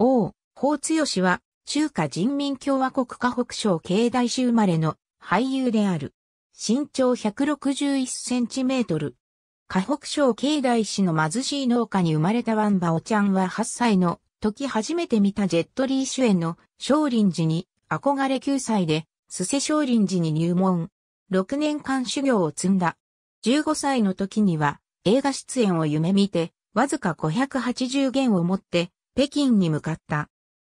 王、法剛は、中華人民共和国河北省経大市生まれの俳優である。身長161センチメートル。河北省経大市の貧しい農家に生まれたワンバオちゃんは8歳の時初めて見たジェットリー主演の少林寺に憧れ9歳で、スセ少林寺に入門。6年間修行を積んだ。15歳の時には映画出演を夢見て、わずか580元を持って北京に向かった。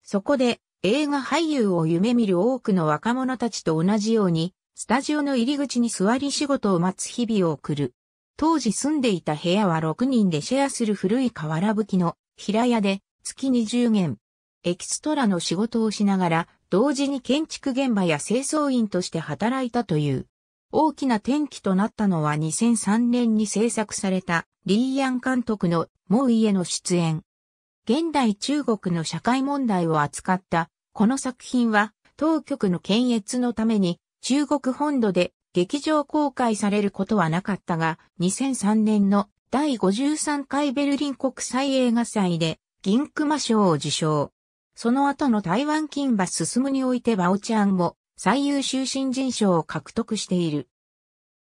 そこで映画俳優を夢見る多くの若者たちと同じように、スタジオの入り口に座り仕事を待つ日々を送る。当時住んでいた部屋は6人でシェアする古い瓦吹きの平屋で月20元。エキストラの仕事をしながら、同時に建築現場や清掃員として働いたという。大きな転機となったのは2003年に制作されたリー・ヤン監督のもう家の出演。現代中国の社会問題を扱ったこの作品は当局の検閲のために中国本土で劇場公開されることはなかったが2003年の第53回ベルリン国際映画祭で銀熊賞を受賞。その後の台湾金馬進むにおいてバオチャンも最優秀新人賞を獲得している。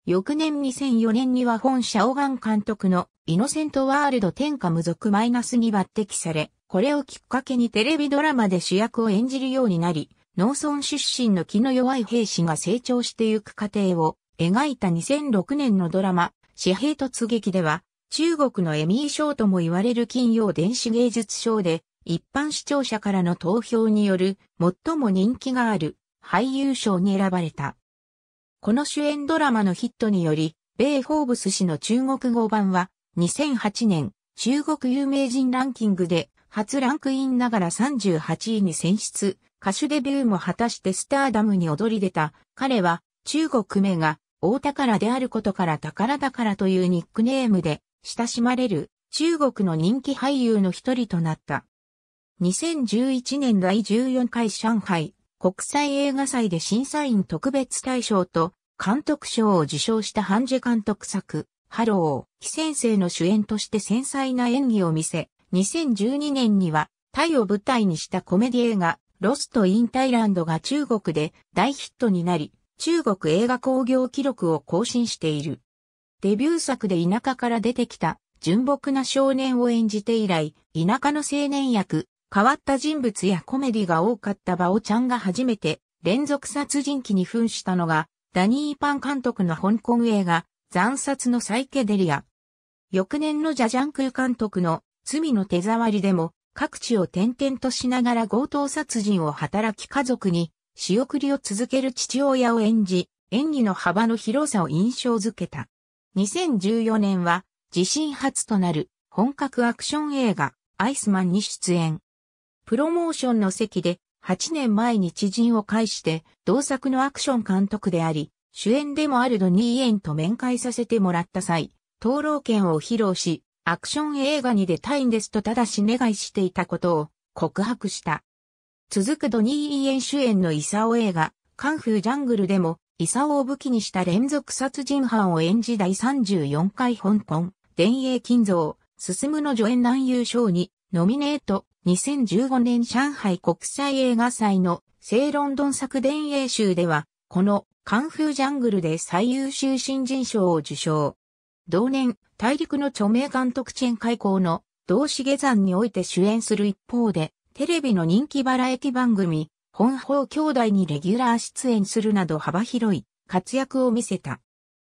翌年2004年には本社オガン監督のイノセントワールド天下無属マイナスに抜擢され、これをきっかけにテレビドラマで主役を演じるようになり、農村出身の気の弱い兵士が成長してゆく過程を描いた2006年のドラマ、紙幣突撃では、中国のエミー賞とも言われる金曜電子芸術賞で、一般視聴者からの投票による最も人気がある俳優賞に選ばれた。この主演ドラマのヒットにより、米ホーブス氏の中国語版は2008年、中国有名人ランキングで初ランクインながら38位に選出、歌手デビューも果たしてスターダムに躍り出た、彼は中国名が大宝であることから宝だからというニックネームで親しまれる中国の人気俳優の一人となった。2011年第14回上海国際映画祭で審査員特別大賞と監督賞を受賞したハンジ監督作ハロー、非先生の主演として繊細な演技を見せ、2012年には、タイを舞台にしたコメディ映画、ロスト・イン・タイランドが中国で大ヒットになり、中国映画興行記録を更新している。デビュー作で田舎から出てきた純朴な少年を演じて以来、田舎の青年役、変わった人物やコメディが多かったバオちゃんが初めて連続殺人鬼に扮したのが、ダニーパン監督の香港映画、残殺のサイケデリア。翌年のジャジャン空監督の罪の手触りでも各地を転々としながら強盗殺人を働き家族に仕送りを続ける父親を演じ、演技の幅の広さを印象づけた。2014年は自身初となる本格アクション映画アイスマンに出演。プロモーションの席で8年前に知人を介して同作のアクション監督であり、主演でもあるドニー・エンと面会させてもらった際、灯籠剣を披露し、アクション映画に出たいんですとただし願いしていたことを告白した。続くドニー・イエン主演のイサオ映画、カンフージャングルでも、イサオを武器にした連続殺人犯を演じ第34回香港、電影金蔵、進むの助演男優賞に、ノミネート、2015年上海国際映画祭の、聖ロンドン作電影集では、このカンフージャングルで最優秀新人賞を受賞。同年、大陸の著名監督チェン開校の同志下山において主演する一方で、テレビの人気バラエティ番組、本邦兄弟にレギュラー出演するなど幅広い活躍を見せた。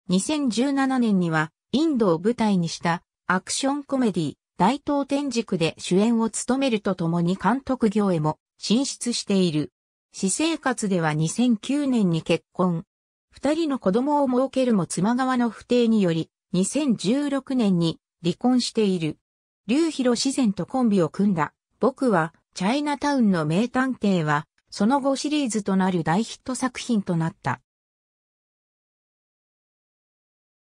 2017年には、インドを舞台にしたアクションコメディ、大東天軸で主演を務めるとともに監督業へも進出している。私生活では2009年に結婚、二人の子供を設けるも妻側の不定により、2016年に離婚している。劉広自然とコンビを組んだ、僕は、チャイナタウンの名探偵は、その後シリーズとなる大ヒット作品となった。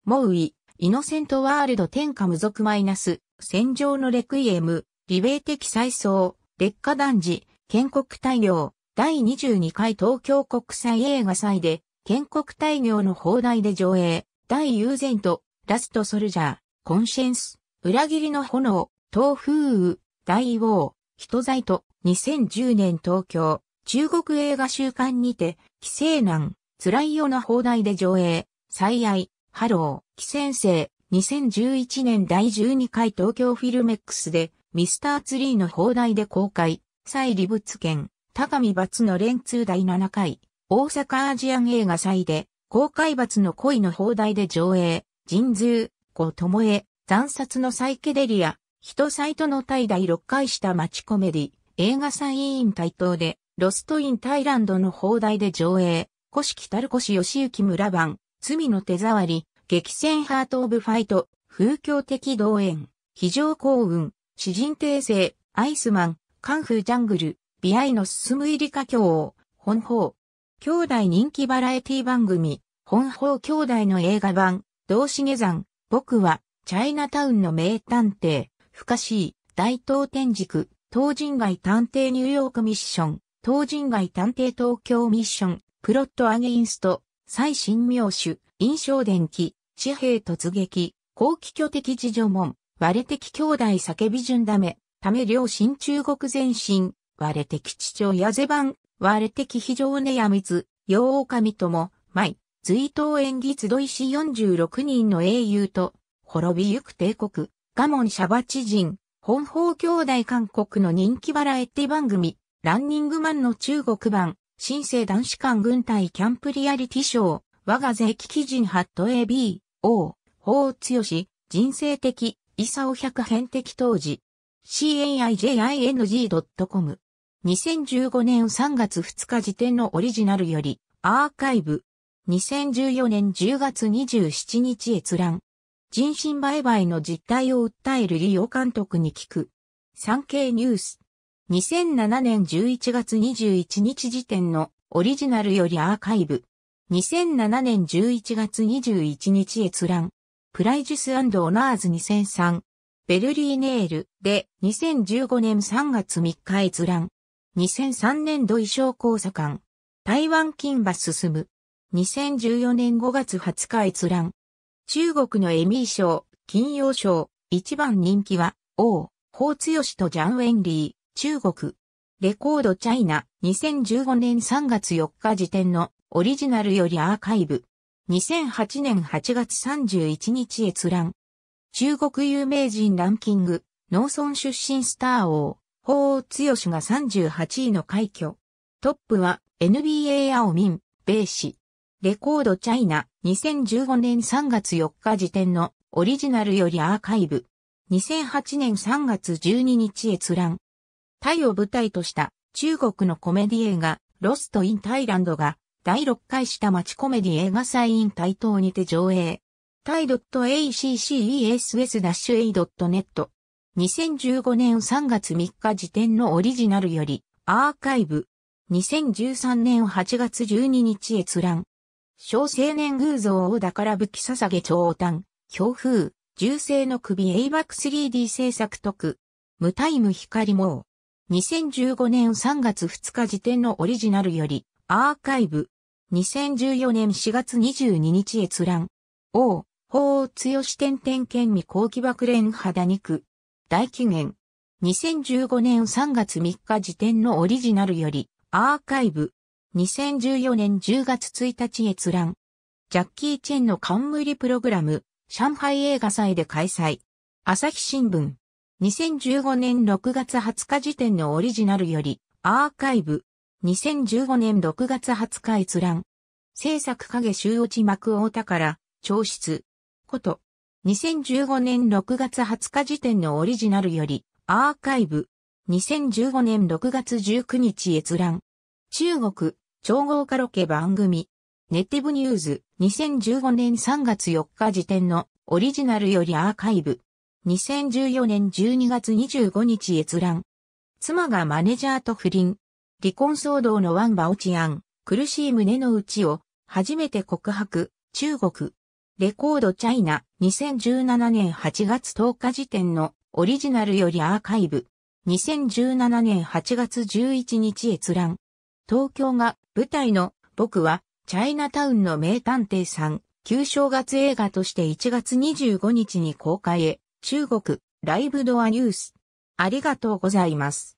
モウイ、イノセントワールド天下無属マイナス、戦場のレクイエム、リベー的再創、劣化男児、建国大業、第22回東京国際映画祭で、建国大業の放題で上映、大友禅と、ラストソルジャー、コンシェンス、裏切りの炎、東風雨、大王、人在と、2010年東京、中国映画週刊にて、寄生難、辛いよの放題で上映、最愛、ハロー、寄先生、2011年第12回東京フィルメックスで、ミスターツリーの放題で公開、再利物券、高見罰の連通第7回、大阪アジアン映画祭で、公開罰の恋の放題で上映、人通、子もえ、残殺のサイケデリア、人サイトの対第6回した町コメディ、映画祭委員対等で、ロストインタイランドの放題で上映、古式たるしゆき村版、罪の手触り、激戦ハートオブファイト、風強的動演、非常幸運、詩人訂正、アイスマン、カンフージャングル、ビアイの進む入りか境、本邦、兄弟人気バラエティ番組、本邦兄弟の映画版、同志下山、僕は、チャイナタウンの名探偵、不可思議、大東天竺、東人街探偵ニューヨークミッション、東人街探偵東京ミッション、プロットアゲインスト、最新名手、印象電気、紙幣突撃、後期巨的自助門、割れ的兄弟叫び順ダメ、ため両親中国前進、割れ的父親ゼ版、はれ的非常ねやみつ、洋狼とも、舞、随悼演技集いし46人の英雄と、滅びゆく帝国、ガモンシャバチ人、本邦兄弟韓国の人気バラエティ番組、ランニングマンの中国版、新生男子間軍隊キャンプリアリティショー、我が税基基人ハット AB、O、法強し、人生的、イサオ百編的当時、CAIJING.com 2015年3月2日時点のオリジナルより、アーカイブ。2014年10月27日閲覧。人身売買の実態を訴える利用監督に聞く。産経ニュース。2007年11月21日時点のオリジナルよりアーカイブ。2007年11月21日閲覧。プライジュスオナーズ2003。ベルリーネールで2015年3月3日閲覧。2003年度衣装交差官。台湾金馬進む。2014年5月20日閲覧。中国のエミー賞、金曜賞、一番人気は、王、ホーツヨシとジャン・ウェンリー、中国。レコードチャイナ、2015年3月4日時点のオリジナルよりアーカイブ。2008年8月31日閲覧。中国有名人ランキング、農村出身スター王、法強しが38位の快挙。トップは NBA 青民、米氏。レコードチャイナ2015年3月4日時点のオリジナルよりアーカイブ。2008年3月12日閲覧。タイを舞台とした中国のコメディ映画ロスト・イン・タイランドが第6回下町コメディ映画祭イン台等にて上映。タイ .acces-a.net 2015年3月3日時点のオリジナルより、アーカイブ。2013年8月12日閲覧。小青年偶像をだから捧げ長短。強風。銃声の首 a バック 3D 制作特。無タイム光も。2015年3月2日時点のオリジナルより、アーカイブ。2014年4月22日閲覧。王、法を強し点点県未後期爆連肌肉。大紀元。2015年3月3日時点のオリジナルより、アーカイブ。2014年10月1日閲覧。ジャッキー・チェンの冠プログラム、上海映画祭で開催。朝日新聞。2015年6月20日時点のオリジナルより、アーカイブ。2015年6月20日閲覧。制作影周落ち幕大宝、調室。こと。2015年6月20日時点のオリジナルより、アーカイブ。2015年6月19日閲覧。中国、超豪華ロケ番組。ネティブニューズ。2015年3月4日時点のオリジナルよりアーカイブ。2014年12月25日閲覧。妻がマネジャーと不倫。離婚騒動のワンバオチアン。苦しい胸の内を初めて告白。中国。レコードチャイナ2017年8月10日時点のオリジナルよりアーカイブ2017年8月11日閲覧東京が舞台の僕はチャイナタウンの名探偵さん旧正月映画として1月25日に公開へ中国ライブドアニュースありがとうございます。